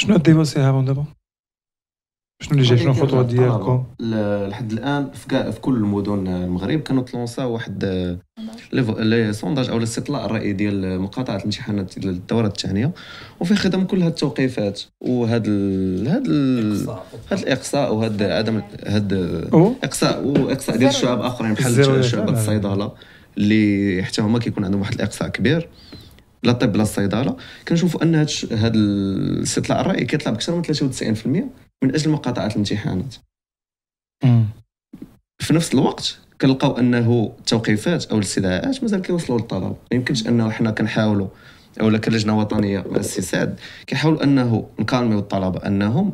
شنو ديفوسيها من دابا؟ شنو اللي جاي شنو الخطوه ديالكم لحد الان في, في كل المدن المغرب كانوا تلونسا واحد آه، لي سونداج او الاستطلاع الراي ديال مقاطعه الامتحانات ديال الدوره الثانيه وفي خدم كل هاد التوقيفات وهاد ال... هاد ال... هاد الاقصاء وهاد عدم هاد اقصاء واقصاء ديال الشعب اخرين بحال شعب الصيدله اللي حتى هما كيكون عندهم واحد الاقصاء كبير لا طب لا الصيدله كنشوفوا ان هذا الاستطلاع الراي كيطلع باكثر من 93% من اجل مقاطعه الامتحانات في نفس الوقت كنلقاو انه التوقيفات او الاستدعاءات مازال كيوصلوا للطلبه ما يمكنش انه حنا كنحاولوا او كلجنه وطنيه مع السي سعد كيحاولوا انه نكالميو الطلبه انهم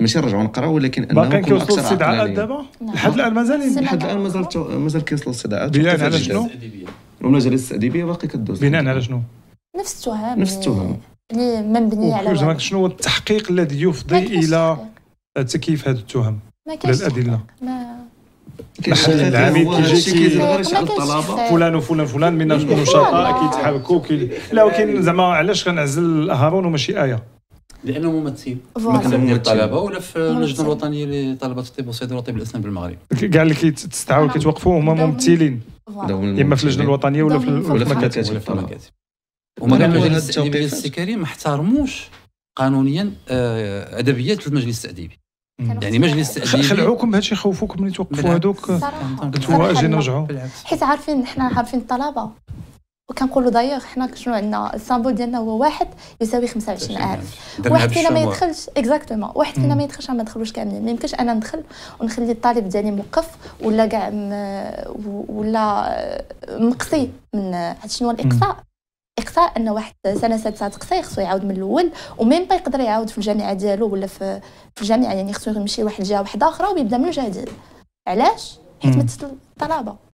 ماشي نرجعوا نقراو ولكن انه باقيين كيوصلوا الاستدعاءات دابا لحد الان مازال لحد الان مازال مازال كيوصلوا الاستدعاءات بناء على شنو؟ والمجالس الادبيه باقي كدوز بناء على شنو؟ نفس التهم نفس التهم اللي يعني مبني على شنو هو التحقيق الذي يفضي الى تكييف هذه التهم ما كاينش الادله ما العميد كيجي كيهضرش الطلبه فلان وفلان فلان من النشطاء كيتحركوا كي لا ولكن زعما علاش غنعزل هارون وماشي ايه لانه ممثل ما كان من الطلبه ولا في اللجنه الوطنيه لطلبه الطب والصيدله والطب الاسنان بالمغرب قال لك كيتستعاو نعم. كيتوقفوا هما نعم. ممثلين اما آه، في اللجنه الوطنيه ولا في المكاتب هما المجلس التوقيفي ما احترموش قانونيا ادبيات المجلس التاديبي يعني مجلس التاديبي خلعوكم بهذا الشيء خوفوكم ملي توقفوا هذوك قلتوا اجي نرجعوا حيت عارفين احنا عارفين الطلبه وكنقولوا دايوغ حنا شنو عندنا السامبول ديالنا هو واحد يساوي 25000 واحد فينا ما يدخلش اكزاكتومون واحد فينا ما يدخلش ما ندخلوش كاملين ما يمكنش انا ندخل ونخلي الطالب ديالي موقف ولا كاع ولا مقصي من هاد شنو هو الاقصاء اقصاء ان واحد سنه سادسه تقصي خصو يعاود من الاول وميم با يقدر يعاود في الجامعه ديالو ولا في في الجامعه يعني خصو يمشي لواحد الجهه واحده اخرى ويبدا من الجديد علاش حيت ما الطلبه